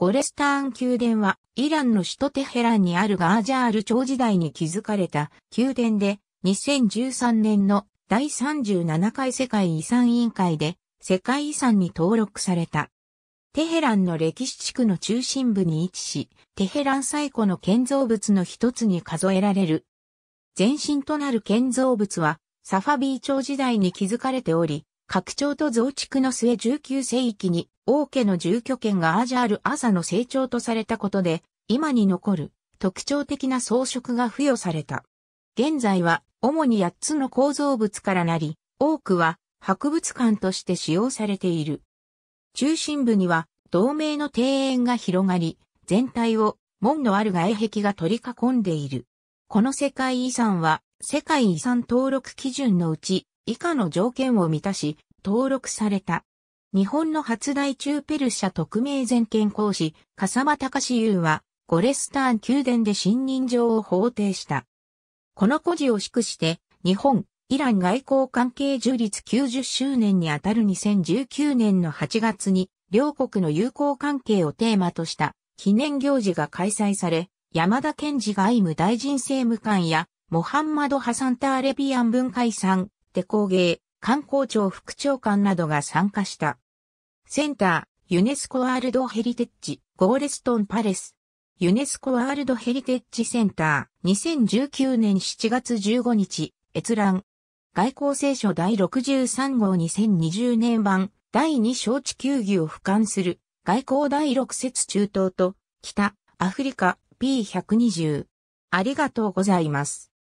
ゴレスターン宮殿は、イランの首都テヘランにあるガージャール朝時代に築かれた宮殿で、2013年の第37回世界遺産委員会で世界遺産に登録された。テヘランの歴史地区の中心部に位置し、テヘラン最古の建造物の一つに数えられる。前身となる建造物は、サファビー朝時代に築かれており、拡張と増築の末19世紀に王家の住居権がアジャール朝の成長とされたことで、今に残る特徴的な装飾が付与された。現在は主に8つの構造物からなり、多くは博物館として使用されている。中心部には同盟の庭園が広がり、全体を門のある外壁が取り囲んでいる。この世界遺産は世界遺産登録基準のうち以下の条件を満たし登録された。日本の初代中ペルシャ特命全権公使、笠間隆優は、ゴレスターン宮殿で信任状を法定した。この故事を祝して、日本、イラン外交関係樹立90周年にあたる2019年の8月に、両国の友好関係をテーマとした記念行事が開催され、山田賢治外務大臣政務官や、モハンマド・ハサンターレビアン文化遺産、手工芸、観光庁副長官などが参加した。センター、ユネスコワールドヘリテッジ、ゴーレストンパレス。ユネスコワールドヘリテッジセンター、2019年7月15日、閲覧。外交聖書第63号2020年版、第2小地球儀を俯瞰する、外交第6節中東と、北、アフリカ、P120。ありがとうございます。